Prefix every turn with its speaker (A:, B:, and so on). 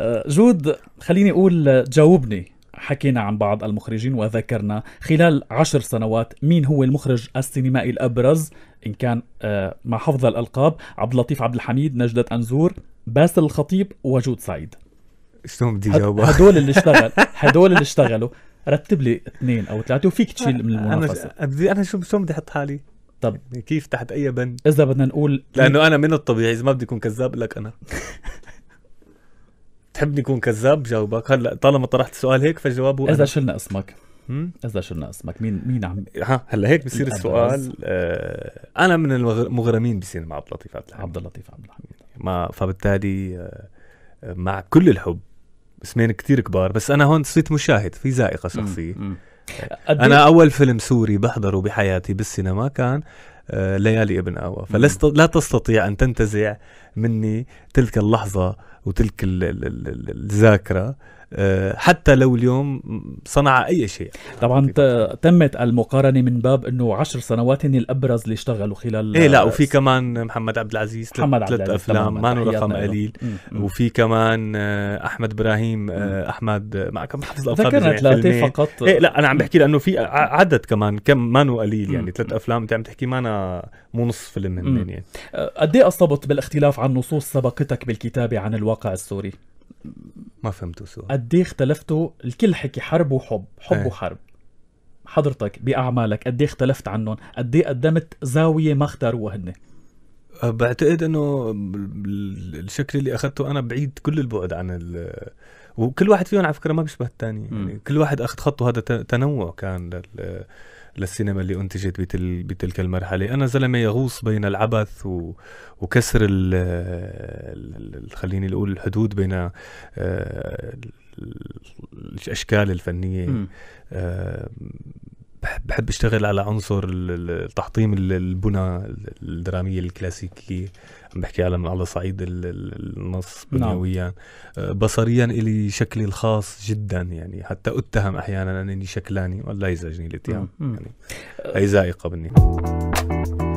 A: آه، جود خليني اقول آه، جاوبني حكينا عن بعض المخرجين وذكرنا خلال عشر سنوات مين هو المخرج السينمائي الابرز ان كان آه، مع حفظ الالقاب عبد اللطيف عبد الحميد نجدة انزور باسل الخطيب وجود سعيد
B: شلون بدي جاوبها هدول
A: اللي اشتغل هدول اللي اشتغلوا رتب لي اثنين او ثلاثه وفيك تشيل من المنافسه انا بدي انا شو شلون بدي احط حالي طب يعني كيف تحت اي بند اذا
B: بدنا نقول لانه انا من الطبيعي اذا ما بدي اكون كذاب لك انا تحب نكون كذاب جاوبك هلا طالما طرحت سؤال هيك فالجواب هو اذا شلنا اسمك اذا شلنا اسمك
A: مين مين عم ها هلا هيك بصير السؤال
B: آه انا من المغرمين بصير مع عبد اللطيف عبد الحميد عبد اللطيف عبد الحميد ما فبالتالي آه, آه، مع كل الحب اسمين كتير كبار بس انا هون صرت مشاهد في ذائقه شخصيه آه، انا اول فيلم سوري بحضره بحياتي بالسينما كان آه ليالي ابن اوى فلست لا تستطيع ان تنتزع مني تلك اللحظه وتلك
A: الذاكره آه، حتى لو اليوم صنع اي شيء طبعا تمت المقارنه من باب انه عشر سنوات هن الابرز اللي اشتغلوا خلال ايه لا وفي
B: كمان محمد عبد العزيز محمد عبد العزيز افلام ما رقم قليل وفي كمان آه، احمد ابراهيم آه، احمد كم حفظ الافلام ذكرنا ثلاثه فقط ايه لا انا عم بحكي لانه في عدد كمان كم مانو قليل يعني ثلاث افلام انت عم تحكي مانا مو نص فيلم يعني
A: قد ايه اصطبت بالاختلاف عن نصوص سبقتك بالكتابه عن الواقع السوري؟ ما فهمتوا سؤال قد ايه اختلفتوا الكل حكي حرب وحب حب ايه. وحرب حضرتك باعمالك قد ايه اختلفت عنهم قد ايه قدمت زاويه ما اختاروها هن أه، بعتقد انه الشكل اللي اخذته
B: انا بعيد كل البعد عن وكل واحد فيهم على فكره ما بيشبه الثاني يعني كل واحد اخذ خطه هذا تنوع كان لل... للسينما اللي انتجت بتل... بتلك المرحله انا زلمه يغوص بين العبث و... وكسر ال... ال... خليني اقول الحدود بين آه، الاشكال الفنيه بحب بحب اشتغل على عنصر تحطيم البنى الدراميه الكلاسيكيه عم بحكي على من على صعيد النص نعم. بنيويا نعم. بصريا الي شكلي الخاص جدا يعني حتى اتهم احيانا انني شكلاني والله يزعجني الاتهام يعني اي زائقه مني